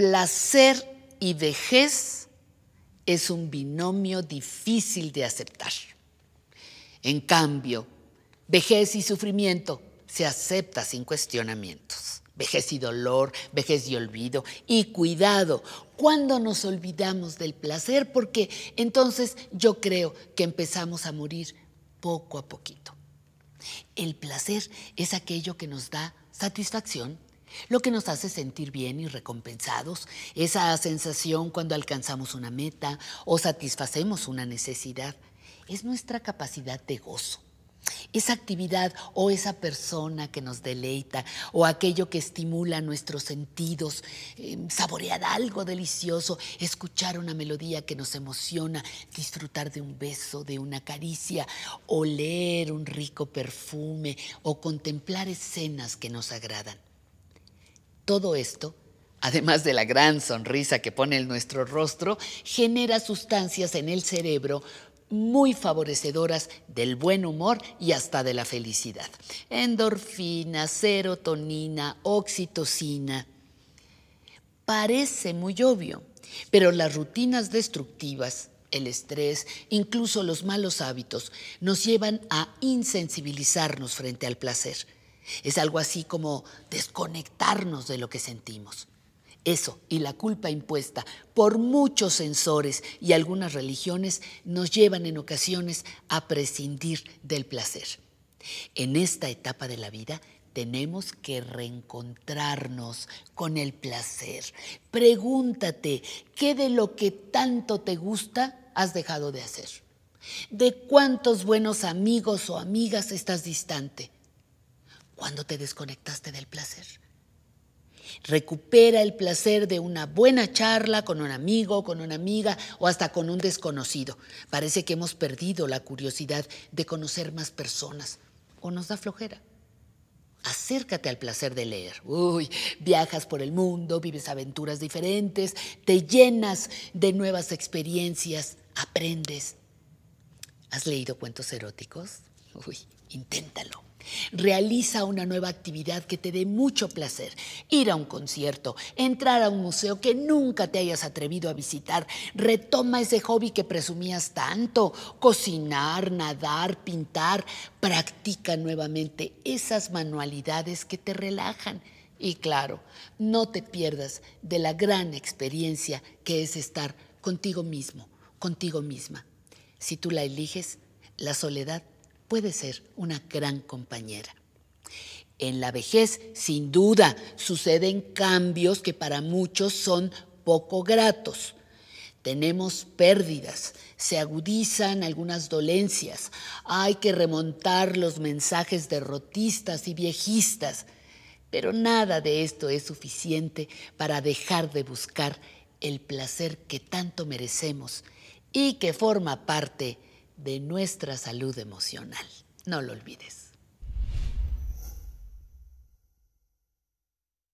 placer y vejez es un binomio difícil de aceptar. En cambio, vejez y sufrimiento se acepta sin cuestionamientos. Vejez y dolor, vejez y olvido. Y cuidado, cuando nos olvidamos del placer, porque entonces yo creo que empezamos a morir poco a poquito. El placer es aquello que nos da satisfacción, lo que nos hace sentir bien y recompensados, esa sensación cuando alcanzamos una meta o satisfacemos una necesidad, es nuestra capacidad de gozo. Esa actividad o esa persona que nos deleita o aquello que estimula nuestros sentidos, eh, saborear algo delicioso, escuchar una melodía que nos emociona, disfrutar de un beso, de una caricia, oler un rico perfume o contemplar escenas que nos agradan. Todo esto, además de la gran sonrisa que pone en nuestro rostro, genera sustancias en el cerebro muy favorecedoras del buen humor y hasta de la felicidad. Endorfina, serotonina, oxitocina. Parece muy obvio, pero las rutinas destructivas, el estrés, incluso los malos hábitos, nos llevan a insensibilizarnos frente al placer es algo así como desconectarnos de lo que sentimos. Eso y la culpa impuesta por muchos sensores y algunas religiones nos llevan en ocasiones a prescindir del placer. En esta etapa de la vida tenemos que reencontrarnos con el placer. Pregúntate, ¿qué de lo que tanto te gusta has dejado de hacer? ¿De cuántos buenos amigos o amigas estás distante? cuando te desconectaste del placer. Recupera el placer de una buena charla con un amigo, con una amiga o hasta con un desconocido. Parece que hemos perdido la curiosidad de conocer más personas o nos da flojera. Acércate al placer de leer. Uy, viajas por el mundo, vives aventuras diferentes, te llenas de nuevas experiencias, aprendes. ¿Has leído cuentos eróticos? Uy, inténtalo. Realiza una nueva actividad que te dé mucho placer. Ir a un concierto, entrar a un museo que nunca te hayas atrevido a visitar. Retoma ese hobby que presumías tanto. Cocinar, nadar, pintar. Practica nuevamente esas manualidades que te relajan. Y claro, no te pierdas de la gran experiencia que es estar contigo mismo, contigo misma. Si tú la eliges, la soledad puede ser una gran compañera. En la vejez, sin duda, suceden cambios que para muchos son poco gratos. Tenemos pérdidas, se agudizan algunas dolencias, hay que remontar los mensajes derrotistas y viejistas, pero nada de esto es suficiente para dejar de buscar el placer que tanto merecemos y que forma parte de nuestra salud emocional. No lo olvides.